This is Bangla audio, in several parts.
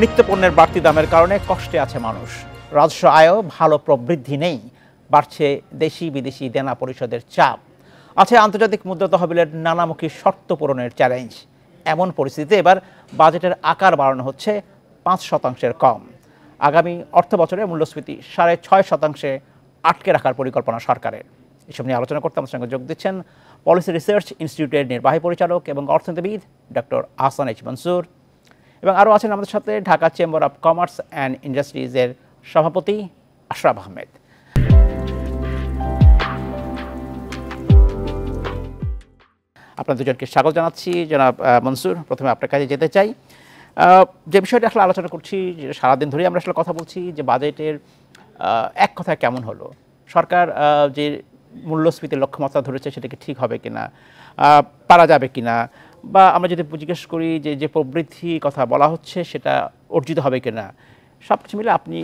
নিত্যপণ্যের বাড়তি দামের কারণে কষ্টে আছে মানুষ রাজস্ব আয়ও ভালো প্রবৃদ্ধি নেই বাড়ছে দেশি বিদেশি দেনা পরিষদের চাপ আছে আন্তর্জাতিক মুদ্রা তহবিলের নানামুখী শর্ত পূরণের চ্যালেঞ্জ এমন পরিস্থিতিতে এবার বাজেটের আকার বাড়ানো হচ্ছে পাঁচ শতাংশের কম আগামী অর্থ বছরে মূল্যস্ফীতি সাড়ে ছয় শতাংশে আটকে রাখার পরিকল্পনা সরকারের এসব নিয়ে আলোচনা করতে আমার সঙ্গে যোগ দিচ্ছেন পলিসি রিসার্চ ইনস্টিটিউটের নির্বাহী পরিচালক এবং অর্থনীতিবিদ ডক্টর আহসান এইচ মনসুর এবং আরও আছেন আমাদের সাথে Dhaka chamber of commerce and ইন্ডাস্ট্রিজের সভাপতি আশরাফ আহমেদ আপনার দুজনকে স্বাগত জানাচ্ছি জনাব মনসুর প্রথমে আপনার কাছে যেতে চাই যে বিষয়টা আসলে আলোচনা করছি সারাদিন ধরেই আমরা আসলে কথা বলছি যে বাজেটের এক কথা কেমন হলো সরকার যে মূল্যস্ফীতির লক্ষ্যমাত্রা ধরেছে সেটাকে ঠিক হবে কিনা পারা যাবে কিনা বা আমরা যদি জিজ্ঞেস করি যে যে প্রবৃদ্ধি কথা বলা হচ্ছে সেটা অর্জিত হবে কিনা সব কিছু মিলে আপনি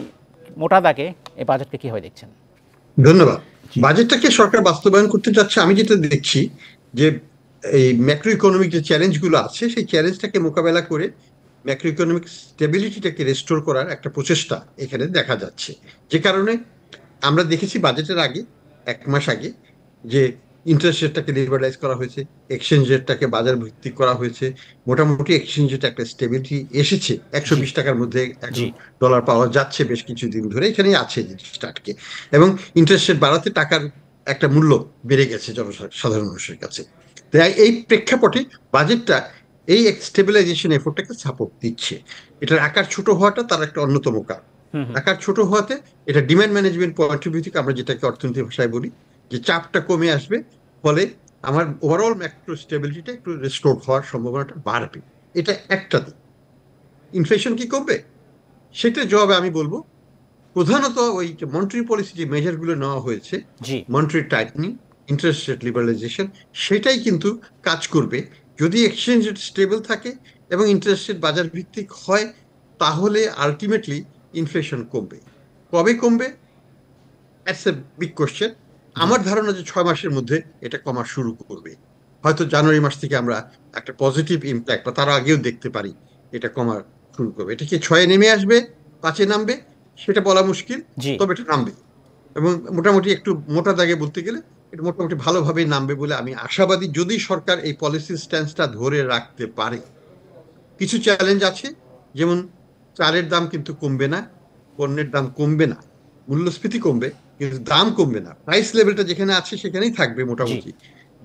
মোটা দাগে এই বাজেটকে কী দেখছেন ধন্যবাদ বাজেটটাকে সরকার বাস্তবায়ন করতে যাচ্ছে আমি যেটা দেখছি যে এই ম্যাক্রো ইকোনমিক যে চ্যালেঞ্জগুলো আছে সেই চ্যালেঞ্জটাকে মোকাবেলা করে ম্যাক্রো ইকোনমিক স্টেবিলিটিটাকে রেস্টোর করার একটা প্রচেষ্টা এখানে দেখা যাচ্ছে যে কারণে আমরা দেখেছি বাজেটের আগে এক মাস আগে যে ইন্টারেস্ট রেটটাকে লিবারালাইজ করা হয়েছে এক্সচেঞ্জ রেটটাকে বাজার ভিত্তিক করা হয়েছে মোটামুটি এক্সচেঞ্জ রেট একটা স্টেবিলিটি এসেছে একশো বিশ টাকার মধ্যে ডলার পাওয়া যাচ্ছে বেশ কিছুদিন ধরে এখানেই আছে স্টার্টকে এবং ইন্টারেস্ট রেট বাড়াতে টাকার একটা মূল্য বেড়ে গেছে জনসাধারণ মানুষের কাছে তাই এই প্রেক্ষাপটে বাজেটটা এই স্টেবিলাইজেশন এফোর্টটাকে সাপোর্ট দিচ্ছে এটার আকার ছোট হওয়াটা তার একটা অন্যতম কারণ আকার ছোট হওয়াতে এটা demand management point of view থেকে আমরা যেটাকে অর্থনীতি ভাষায় বলি যে চাপটা কমে আসবে ফলে আমার ওভারঅল ম্যাক্রো স্টেবিলিটিটা একটু রেস্টোর হওয়ার সম্ভাবনাটা বাড়বে এটা একটা দিক ইনফ্লেশন কি কমবে সেটা জবাবে আমি বলবো প্রধানত ওই যে মন্ট্রি পলিসি যে মেজারগুলো নেওয়া হয়েছে monetary tightening interest rate liberalisation সেটাই কিন্তু কাজ করবে যদি এক্সচেঞ্জ রেট স্টেবল থাকে এবং ইন্টারেস্ট রেট বাজার ভিত্তিক হয় তাহলে আলটিমেটলি ইনফ্লেশন কমবে কবে কমবে অ্যাটস এ বিগ কোশ্চেন আমার ধারণা যে ছয় মাসের মধ্যে এটা কমা শুরু করবে হয়তো জানুয়ারি মাস থেকে আমরা একটা পজিটিভ ইম্প্যাক্ট বা তার আগেও দেখতে পারি এটা কমার শুরু করবে এটা কি ছয়ে নেমে আসবে পাঁচে নামবে সেটা বলা মুশকিল তবে এটা নামবে এবং মোটামুটি একটু মোটা দাগে বলতে গেলে এটা মোটামুটি ভালোভাবেই নামবে বলে আমি আশাবাদী যদি সরকার এই পলিসি স্ট্যান্সটা ধরে রাখতে পারে কিছু চ্যালেঞ্জ আছে যেমন চালের দাম কিন্তু কমবে না পণ্যের দাম কমবে না মূল্যস্ফীতি কমবে কিন্তু দাম কমবে না প্রাইস লেভেলটা যেখানে আছে সেখানেই থাকবে মোটামুটি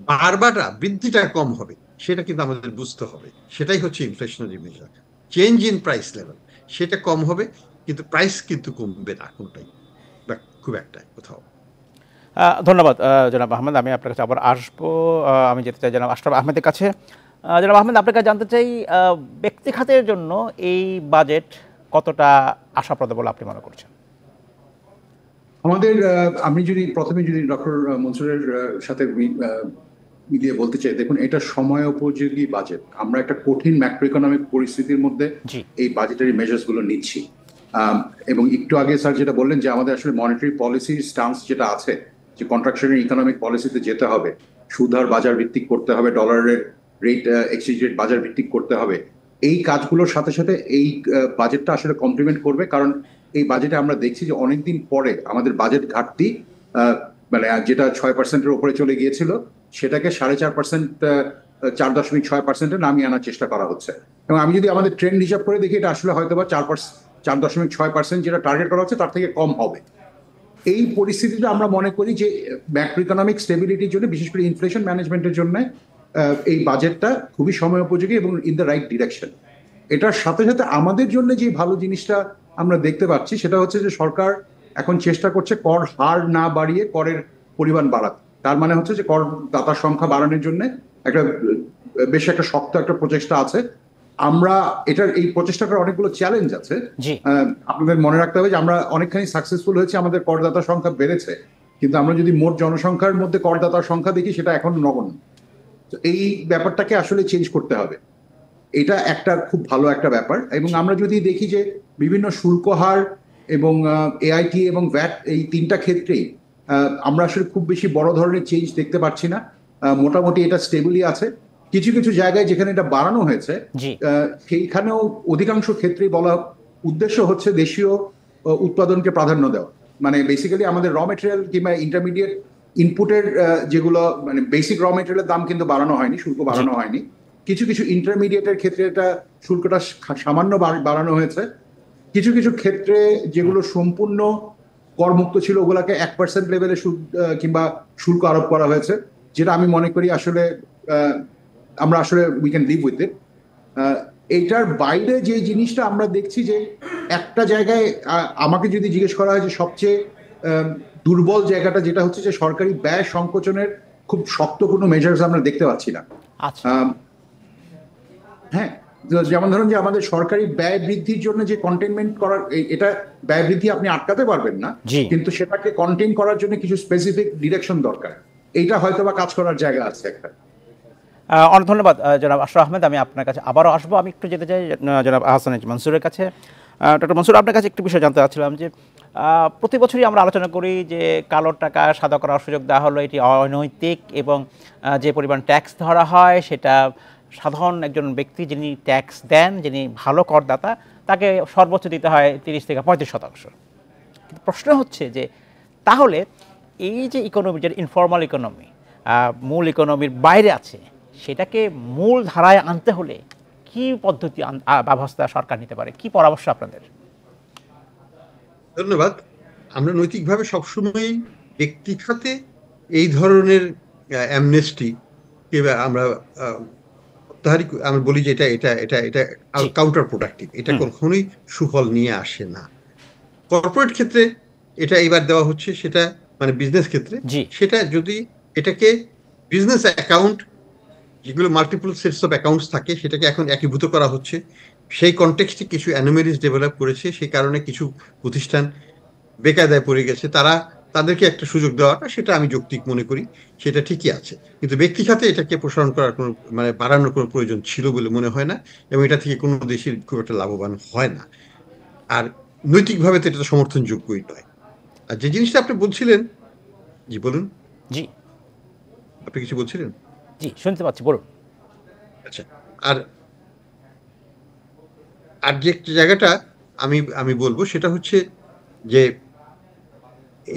বারবারটা বৃদ্ধিটা কম হবে সেটা কিন্তু আমাদের বুঝতে হবে সেটাই হচ্ছে inflationary measure change in price level সেটা কম হবে কিন্তু প্রাইস কিন্তু কমবে না কোনটাই বা খুব একটা কোথাও ধন্যবাদ জনাব আহমেদ আমি আপনার কাছে আবার আসবো আমি যেতে চাই জনাব আশরাফ আহমেদের কাছে জনাব আহমেদ আপনার কাছে জানতে চাই ব্যক্তি খাতের জন্য এই বাজেট কতটা আশাপ্রদ বলে আপনি মনে করছেন আমাদের আমি যদি প্রথমে যদি ডক্টর মনসুরের সাথে মিলিয়ে বলতে চাই দেখুন এটা সময় উপযোগী বাজেট আমরা একটা কঠিন ম্যাক্রো ইকোনমিক পরিস্থিতির মধ্যে এই বাজেটারি মেজার্স গুলো নিচ্ছি এবং একটু আগে স্যার যেটা বললেন যে আমাদের আসলে মনিটারি পলিসি স্টান্স যেটা আছে যে কন্ট্রাকশনের ইকোনমিক পলিসিতে যেতে হবে সুধার বাজার ভিত্তিক করতে হবে ডলারের রেট এক্সচেঞ্জ রেট বাজার ভিত্তিক করতে হবে এই কাজগুলোর সাথে সাথে এই বাজেটটা আসলে কমপ্লিমেন্ট করবে কারণ এই বাজেটে আমরা দেখছি যে অনেকদিন পরে আমাদের বাজেট ঘাটতি মানে যেটা ছয় পার্সেন্টের উপরে চলে গিয়েছিল সেটাকে সাড়ে চার পার্সেন্ট চার দশমিক ছয় পার্সেন্টে নামিয়ে আনার চেষ্টা করা হচ্ছে এবং আমি যদি আমাদের ট্রেন্ড হিসাব করে দেখি এটা আসলে হয়তো বা চার পার্সেন্ট চার দশমিক ছয় পার্সেন্ট যেটা টার্গেট করা হচ্ছে তার থেকে কম হবে এই পরিস্থিতিটা আমরা মনে করি যে ম্যাক্রো ইকোনমিক স্টেবিলিটির জন্য বিশেষ করে ইনফ্লেশন ম্যানেজমেন্টের জন্য এই বাজেটটা খুবই সময় উপযোগী এবং ইন দ্য রাইট ডিরেকশন এটার সাথে সাথে আমাদের জন্য যে ভালো জিনিসটা আমরা দেখতে পাচ্ছি সেটা হচ্ছে যে সরকার এখন চেষ্টা করছে কর হার না বাড়িয়ে করের পরিমাণ বাড়াতে তার মানে হচ্ছে যে কর দাতার সংখ্যা বাড়ানোর জন্য একটা বেশ একটা শক্ত একটা প্রচেষ্টা আছে আমরা এটার এই প্রচেষ্টাটার অনেকগুলো চ্যালেঞ্জ আছে আপনাদের মনে রাখতে হবে যে আমরা অনেকখানি সাকসেসফুল হয়েছে আমাদের করদাতার সংখ্যা বেড়েছে কিন্তু আমরা যদি মোট জনসংখ্যার মধ্যে করদাতার সংখ্যা দেখি সেটা এখন নগণ্য তো এই ব্যাপারটাকে আসলে চেঞ্জ করতে হবে এটা একটা খুব ভালো একটা ব্যাপার এবং আমরা যদি দেখি যে বিভিন্ন শুল্ক হার এবং এআইটি এবং ভ্যাট এই তিনটা ক্ষেত্রেই আমরা আসলে খুব বেশি বড় ধরনের চেঞ্জ দেখতে পাচ্ছি না মোটামুটি এটা স্টেবলই আছে কিছু কিছু জায়গায় যেখানে এটা বাড়ানো হয়েছে সেইখানেও অধিকাংশ ক্ষেত্রেই বলা উদ্দেশ্য হচ্ছে দেশীয় উৎপাদনকে প্রাধান্য দেওয়া মানে বেসিক্যালি আমাদের র মেটেরিয়াল কিংবা ইন্টারমিডিয়েট ইনপুটের যেগুলো মানে বেসিক র মেটেরিয়ালের দাম কিন্তু বাড়ানো হয়নি শুল্ক বাড়ানো হয়নি কিছু কিছু ইন্টারমিডিয়েটের ক্ষেত্রে এটা শুল্কটা সামান্য বাড়ানো হয়েছে কিছু কিছু ক্ষেত্রে যেগুলো সম্পূর্ণ করমুক্ত ছিল ওগুলাকে এক পার্সেন্ট লেভেলে সুদ কিংবা শুল্ক আরোপ করা হয়েছে যেটা আমি মনে করি আসলে আমরা আসলে we can live with it এইটার বাইরে যে জিনিসটা আমরা দেখছি যে একটা জায়গায় আমাকে যদি জিজ্ঞেস করা হয় যে সবচেয়ে দুর্বল জায়গাটা যেটা হচ্ছে যে সরকারি ব্যয় সংকোচনের খুব শক্ত কোনো মেজার্স আমরা দেখতে পাচ্ছি না আচ্ছা। হ্যাঁ যেমন ধরুন যে আমাদের সরকারি ব্যয় বৃদ্ধির জন্য যে কন্টেনমেন্ট করার এটা ব্যয় বৃদ্ধি আপনি আটকাতে পারবেন না কিন্তু সেটাকে কন্টেন করার জন্য কিছু স্পেসিফিক ডিরেকশন দরকার এইটা হয়তো বা কাজ করার জায়গা আছে একটা অনেক ধন্যবাদ জনাব আশরা আহমেদ আমি আপনার কাছে আবারও আসবো আমি একটু যেতে চাই জনাব আহসান মানসুরের কাছে ডক্টর মনসুর আপনার কাছে একটু বিষয় জানতে চাচ্ছিলাম যে প্রতি বছরই আমরা আলোচনা করি যে কালো টাকা সাদা করার সুযোগ দেওয়া হলো এটি অনৈতিক এবং যে পরিমাণ ট্যাক্স ধরা হয় সেটা সাধারণ একজন ব্যক্তি যিনি ট্যাক্স দেন যিনি ভালো করদাতা তাকে সর্বোচ্চ দিতে হয় তিরিশ থেকে পঁয়ত্রিশ শতাংশ কিন্তু প্রশ্ন হচ্ছে যে তাহলে এই যে ইকোনমি যেটা ইনফর্মাল ইকোনমি মূল ইকোনমির বাইরে আছে সেটাকে মূল ধারায় আনতে হলে কি পদ্ধতি ব্যবস্থা সরকার নিতে পারে কি পরামর্শ আপনাদের ধন্যবাদ আমরা নৈতিকভাবে সবসময়ই ব্যক্তি খাতে এই ধরনের অ্যামনেস্টি আমরা তাহারি বলি যে এটা এটা এটা এটা কাউন্টার প্রোডাক্টিভ এটা কখনোই সুফল নিয়ে আসে না কর্পোরেট ক্ষেত্রে এটা এবার দেওয়া হচ্ছে সেটা মানে বিজনেস ক্ষেত্রে সেটা যদি এটাকে বিজনেস অ্যাকাউন্ট যেগুলো মাল্টিপল সেটস অফ অ্যাকাউন্টস থাকে সেটাকে এখন একীভূত করা হচ্ছে সেই কনটেক্সটে কিছু অ্যানোমেলিস ডেভেলপ করেছে সেই কারণে কিছু প্রতিষ্ঠান বেকায়দায় পড়ে গেছে তারা তাদেরকে একটা সুযোগ দেওয়াটা সেটা আমি যৌক্তিক মনে করি সেটা ঠিকই আছে কিন্তু ব্যক্তি খাতে এটাকে প্রসারণ করার কোনো মানে বাড়ানোর কোনো প্রয়োজন ছিল বলে মনে হয় না এবং এটা থেকে কোনো দেশের খুব একটা লাভবান হয় না আর নৈতিকভাবে তো এটা সমর্থনযোগ্যই নয় আর যে জিনিসটা আপনি বলছিলেন জি বলুন জি আপনি কিছু বলছিলেন জি শুনতে পাচ্ছি বলুন আচ্ছা আর আর যে একটা জায়গাটা আমি আমি বলবো সেটা হচ্ছে যে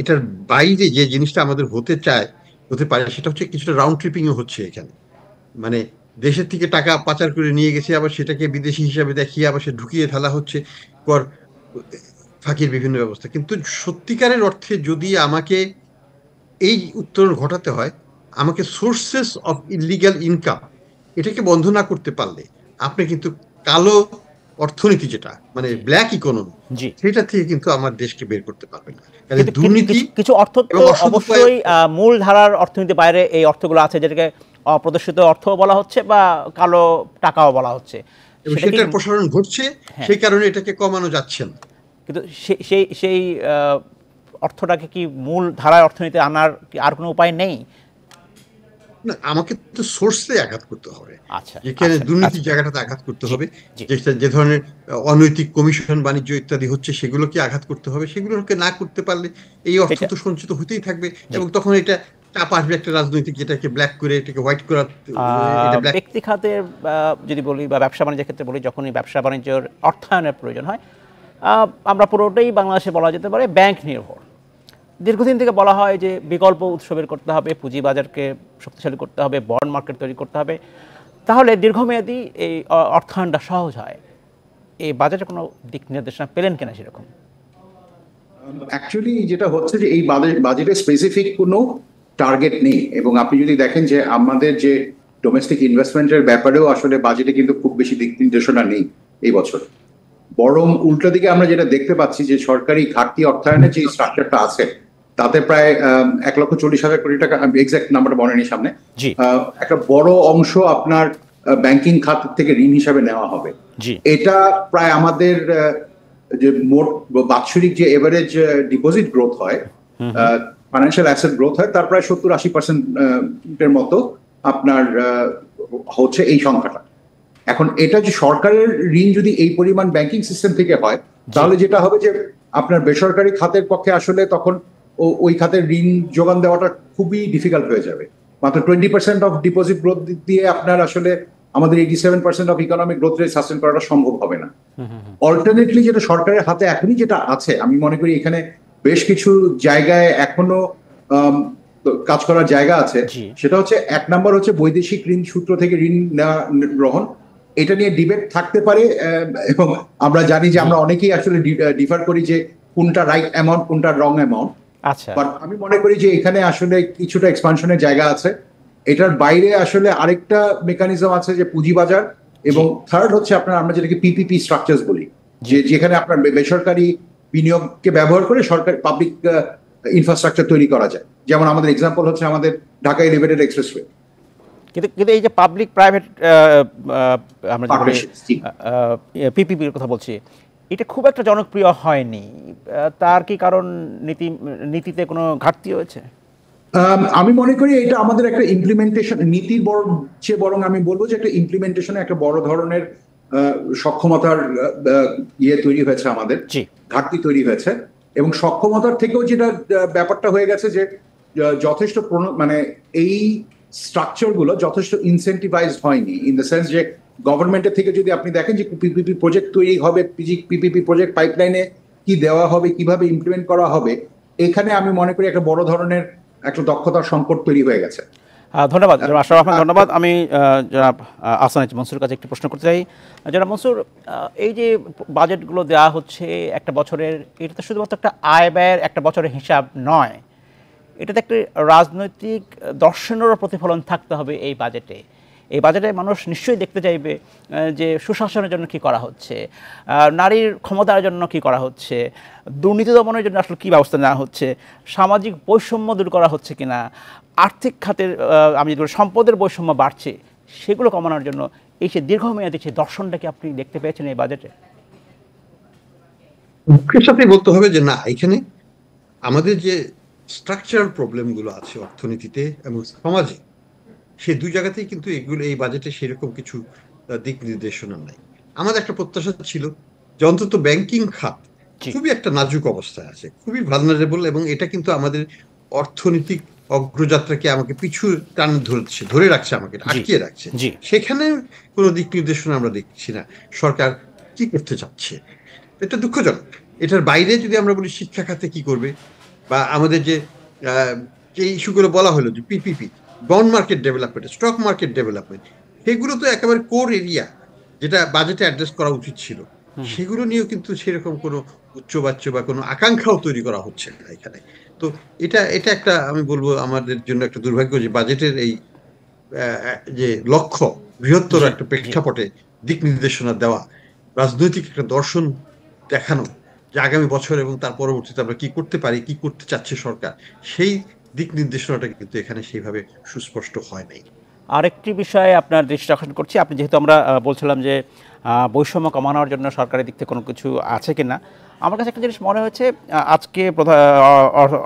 এটার বাইরে যে জিনিসটা আমাদের হতে চায় হতে পারে সেটা হচ্ছে কিছুটা রাউন্ড ট্রিপিংও হচ্ছে এখানে মানে দেশের থেকে টাকা পাচার করে নিয়ে গেছে আবার সেটাকে বিদেশি হিসাবে দেখিয়ে আবার সে ঢুকিয়ে ফেলা হচ্ছে পর ফাঁকির বিভিন্ন ব্যবস্থা কিন্তু সত্যিকারের অর্থে যদি আমাকে এই উত্তরণ ঘটাতে হয় আমাকে সোর্সেস অফ ইলিগাল ইনকাম এটাকে বন্ধ না করতে পারলে আপনি কিন্তু কালো অর্থনীতি যেটা মানে ব্ল্যাক ইকোনমি সেটা থেকে কিন্তু আমার দেশকে বের করতে পারবে না দুর্নীতি কিছু অর্থ অবশ্যই মূল ধারার অর্থনীতি বাইরে এই অর্থগুলো আছে যেটাকে অপ্রদর্শিত অর্থ বলা হচ্ছে বা কালো টাকাও বলা হচ্ছে সেটার প্রসারণ ঘটছে হ্যাঁ। সেই কারণে এটাকে কমানো যাচ্ছে না কিন্তু সেই সেই অর্থটাকে কি মূল ধারায় অর্থনীতি আনার আর কোনো উপায় নেই না আমাকে তো সোর্সে আঘাত করতে হবে আচ্ছা, যেখানে আচ্ছা, দুর্নীতির আচ্ছা। জায়গাটাতে আঘাত করতে হবে যে ধরনের অনৈতিক কমিশন বাণিজ্য ইত্যাদি হচ্ছে সেগুলোকে আঘাত করতে হবে সেগুলোকে না করতে পারলে এই অর্থ তো সঞ্চিত হতেই থাকবে এবং তখন এটা চাপ আসবে একটা রাজনৈতিক যেটাকে ব্ল্যাক করে এটাকে হোয়াইট করা ব্যক্তি খাতে যদি বলি বা ব্যবসা বাণিজ্যের ক্ষেত্রে বলি যখনই ব্যবসা বাণিজ্যের অর্থায়নের প্রয়োজন হয় আমরা পুরোটাই বাংলাদেশে বলা যেতে পারে ব্যাংক নির্ভর দীর্ঘদিন থেকে বলা হয় যে বিকল্প উৎসবের করতে হবে পুঁজিবাজারকে শক্তিশালী করতে হবে বন্ড মার্কেট তৈরি করতে হবে তাহলে দীর্ঘমেয়াদী এই অর্থায়নটা সহজ হয় এই বাজারে কোনো দিক নির্দেশনা পেলেন কিনা সেরকম অ্যাকচুয়ালি যেটা হচ্ছে যে এই বাজেটে স্পেসিফিক কোনো টার্গেট নেই এবং আপনি যদি দেখেন যে আমাদের যে ডোমেস্টিক ইনভেস্টমেন্টের ব্যাপারেও আসলে বাজেটে কিন্তু খুব বেশি দিক নির্দেশনা নেই এই বছর বরং উল্টো দিকে আমরা যেটা দেখতে পাচ্ছি যে সরকারি ঘাটতি অর্থায়নের যে স্ট্রাকচারটা আছে তাতে প্রায় এক লক্ষ চল্লিশ হাজার কোটি টাকা এক্সাক্ট নাম্বারটা মনে নেই সামনে একটা বড় অংশ আপনার ব্যাংকিং খাত থেকে ঋণ হিসাবে নেওয়া হবে এটা প্রায় আমাদের যে মোট বাৎসরিক যে এভারেজ ডিপোজিট গ্রোথ হয় ফাইন্যান্সিয়াল অ্যাসেট গ্রোথ হয় তার প্রায় সত্তর আশি পার্সেন্টের মতো আপনার হচ্ছে এই সংখ্যাটা এখন এটা যে সরকারের ঋণ যদি এই পরিমাণ ব্যাংকিং সিস্টেম থেকে হয় তাহলে যেটা হবে যে আপনার বেসরকারি খাতের পক্ষে আসলে তখন ওই খাতে ঋণ যোগান দেওয়াটা খুবই ডিফিকাল্ট হয়ে যাবে মাত্র twenty percent of deposit growth দিয়ে আপনার আসলে আমাদের eighty seven percent of economic growth rate sustain করাটা সম্ভব হবে না অল্টারনেটলি যেটা সরকারের হাতে এখনই যেটা আছে আমি মনে করি এখানে বেশ কিছু জায়গায় এখনো কাজ করার জায়গা আছে সেটা হচ্ছে এক নম্বর হচ্ছে বৈদেশিক ঋণ সূত্র থেকে ঋণ গ্রহণ এটা নিয়ে ডিবেট থাকতে পারে এবং আমরা জানি যে আমরা অনেকেই আসলে ডিফার করি যে কোনটা রাইট অ্যামাউন্ট কোনটা রং অ্যামাউন্ট বাট আচ্ছা। আমি মনে করি যে এখানে আসলে কিছুটা এক্সপানশনের জায়গা আছে এটার বাইরে আসলে আরেকটা মেকানিজম আছে যে পুঁজি বাজার এবং থার্ড হচ্ছে আপনার আমরা যেটাকে পিপিপি স্ট্রাকচার বলি যে যেখানে আপনার বেসরকারি বিনিয়োগকে ব্যবহার করে সরকার পাবলিক ইনফ্রাস্ট্রাকচার তৈরি করা যায় যেমন আমাদের এক্সাম্পল হচ্ছে আমাদের ঢাকা এলিভেটেড এক্সপ্রেসওয়ে কিন্তু কিন্তু এই যে পাবলিক প্রাইভেট আমরা পিপিপির ইয়ে, কথা বলছি এটা খুব একটা জনপ্রিয় হয়নি তার কি কারণ নীতি নীতিতে কোনো ঘাটতি হয়েছে আমি মনে করি এটা আমাদের একটা ইমপ্লিমেন্টেশন নীতির বড় বরং আমি বলবো যে একটা ইমপ্লিমেন্টেশনে একটা বড় ধরনের সক্ষমতার ইয়ে তৈরি হয়েছে আমাদের ঘাটতি তৈরি হয়েছে এবং সক্ষমতার থেকেও যেটা ব্যাপারটা হয়ে গেছে যে যথেষ্ট মানে এই স্ট্রাকচারগুলো যথেষ্ট ইনসেন্টিভাইজড হয়নি ইন দ্য সেন্স যে গভর্নমেন্টের থেকে যদি আপনি দেখেন যে পিপিপি প্রজেক্ট তৈরি হবে পিপিপি প্রজেক্ট পাইপলাইনে কি দেওয়া হবে কিভাবে ইমপ্লিমেন্ট করা হবে এখানে আমি মনে করি একটা বড় ধরনের একটা দক্ষতার সংকট তৈরি হয়ে গেছে ধন্যবাদ আশরাফ রহমান ধন্যবাদ আমি জনাব আসান মনসুর কাছে একটি প্রশ্ন করতে চাই জনাব মনসুর এই যে বাজেটগুলো দেওয়া হচ্ছে একটা বছরের এটা তো শুধুমাত্র একটা আয় ব্যয়ের একটা বছরের হিসাব নয় এটাতে একটি রাজনৈতিক দর্শনেরও প্রতিফলন থাকতে হবে এই বাজেটে এই বাজেটে মানুষ নিশ্চয়ই দেখতে চাইবে যে সুশাসনের জন্য কি করা হচ্ছে নারীর ক্ষমতার জন্য কি করা হচ্ছে দুর্নীতি দমনের জন্য আসলে কী ব্যবস্থা নেওয়া হচ্ছে সামাজিক বৈষম্য দূর করা হচ্ছে কিনা আর্থিক খাতের আমি সম্পদের বৈষম্য বাড়ছে সেগুলো কমানোর জন্য এই যে দীর্ঘমেয়াদী সেই দর্শনটাকে আপনি দেখতে পেয়েছেন এই বাজেটে মুখের সাথে বলতে হবে যে না এখানে আমাদের যে স্ট্রাকচারাল প্রবলেমগুলো আছে অর্থনীতিতে এবং সমাজে সে দুই জায়গাতেই কিন্তু এগুলো এই বাজেটে সেরকম কিছু দিক নির্দেশনা নাই আমাদের একটা প্রত্যাশা ছিল যে অন্তত ব্যাংকিং খাত খুবই একটা নাজুক অবস্থায় আছে খুবই ভালনারেবল এবং এটা কিন্তু আমাদের অর্থনৈতিক অগ্রযাত্রাকে আমাকে পিছু টান ধরছে ধরে রাখছে আমাকে আটকিয়ে রাখছে সেখানে কোনো দিক নির্দেশনা আমরা দেখছি না সরকার কি করতে চাচ্ছে এটা দুঃখজনক এটার বাইরে যদি আমরা বলি শিক্ষা খাতে কি করবে বা আমাদের যে যে ইস্যুগুলো বলা হলো যে PPP bond market development stock market development সেগুলো তো একেবারে কোর এরিয়া যেটা বাজেটে অ্যাড্রেস করা উচিত ছিল সেগুলো নিয়েও কিন্তু সেরকম কোনো উচ্চবাচ্য বা কোনো আকাঙ্ক্ষাও তৈরি করা হচ্ছে না এখানে তো এটা এটা একটা আমি বলবো আমাদের জন্য একটা দুর্ভাগ্য যে বাজেটের এই যে লক্ষ্য বৃহত্তর একটা প্রেক্ষাপটে দিক নির্দেশনা দেওয়া রাজনৈতিক একটা দর্শন দেখানো যে আগামী বছর এবং তার পরবর্তীতে আমরা কি করতে পারি কি করতে চাচ্ছে সরকার সেই দিক নির্দেশনাটা কিন্তু এখানে সেইভাবে সুস্পষ্ট হয় নাই আরেকটি বিষয়ে আপনার দৃষ্টি আকর্ষণ করছি আপনি যেহেতু আমরা বলছিলাম যে বৈষম্য কমানোর জন্য সরকারের দিক থেকে কোনো কিছু আছে কি না আমার কাছে একটা জিনিস মনে হয়েছে আজকে প্রধান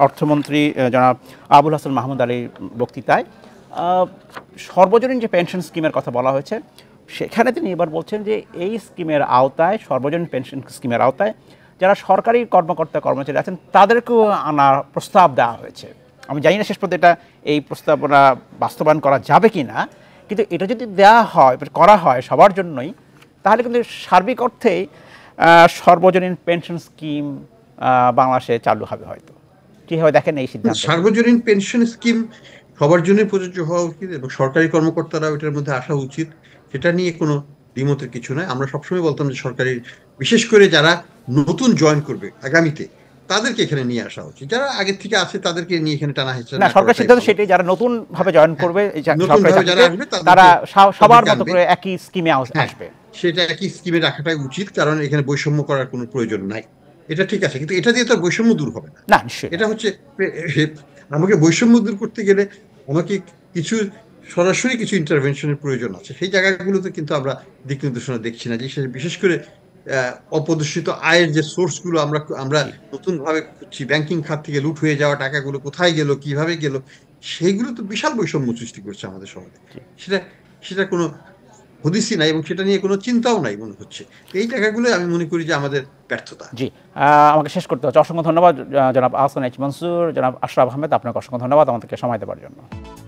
অর্থমন্ত্রী জনাব আবুল হাসান মাহমুদ আলীর বক্তৃতায় সর্বজনীন যে পেনশন স্কিমের কথা বলা হয়েছে সেখানে তিনি এবার বলছেন যে এই স্কিমের আওতায় সর্বজনীন পেনশন স্কিমের আওতায় যারা সরকারি কর্মকর্তা কর্মচারী আছেন তাদেরকেও আনার প্রস্তাব দেওয়া হয়েছে আমি জানি না শেষ পর্যন্ত এটা এই প্রস্তাবনা বাস্তবায়ন করা যাবে কি না কিন্তু এটা যদি দেয়া হয় করা হয় সবার জন্যই তাহলে কিন্তু সার্বিক অর্থেই সর্বজনীন পেনশন স্কিম বাংলাদেশে চালু হবে হয়তো হবে দেখেন এই সিদ্ধান্ত সর্বজনীন পেনশন স্কিম সবার জন্যই প্রযোজ্য হওয়া উচিত এবং সরকারি কর্মকর্তারা এটার মধ্যে আসা উচিত সেটা নিয়ে কোনো দ্বিমতের কিছু নয় আমরা সবসময় বলতাম যে সরকারি বিশেষ করে যারা নতুন জয়েন করবে আগামীতে তাদেরকে এখানে নিয়ে আসা উচিত যারা আগে থেকে আছে তাদেরকে নিয়ে এখানে টানা হয়েছে না সরকার সিদ্ধান্ত সেটাই যারা নতুন ভাবে জয়েন হ্যাঁ, করবে তারা সবার মতো করে একই স্কিমে হ্যাঁ, আসবে সেটা একই স্কিমে রাখাটাই উচিত কারণ এখানে বৈষম্য করার কোনো প্রয়োজন নাই এটা ঠিক আছে কিন্তু এটা দিয়ে তো বৈষম্য দূর হবে না এটা হচ্ছে আমাকে বৈষম্য দূর করতে গেলে আমাকে কিছু সরাসরি কিছু ইন্টারভেনশনের প্রয়োজন আছে সেই জায়গাগুলোতে কিন্তু আমরা দিক নির্দেশনা দেখছি না যে বিশেষ করে অপদূষিত আয়ের যে সোর্সগুলো আমরা আমরা নতুনভাবে খুঁজছি ব্যাংকিং খাত থেকে লুট হয়ে যাওয়া টাকাগুলো কোথায় গেল কিভাবে গেল সেইগুলো তো বিশাল বৈষম্য সৃষ্টি করছে আমাদের সমাজে সেটা সেটা কোনো হদিসই নাই এবং সেটা নিয়ে কোনো চিন্তাও নাই মনে হচ্ছে এই জায়গাগুলো আমি মনে করি যে আমাদের ব্যর্থতা জি আমাকে শেষ করতে হচ্ছে অসংখ্য ধন্যবাদ জনাব আহসান এইচ মনসুর জনাব আশরাফ আহমেদ আপনাকে অসংখ্য ধন্যবাদ আমাদেরকে সময় দেওয়ার জন্য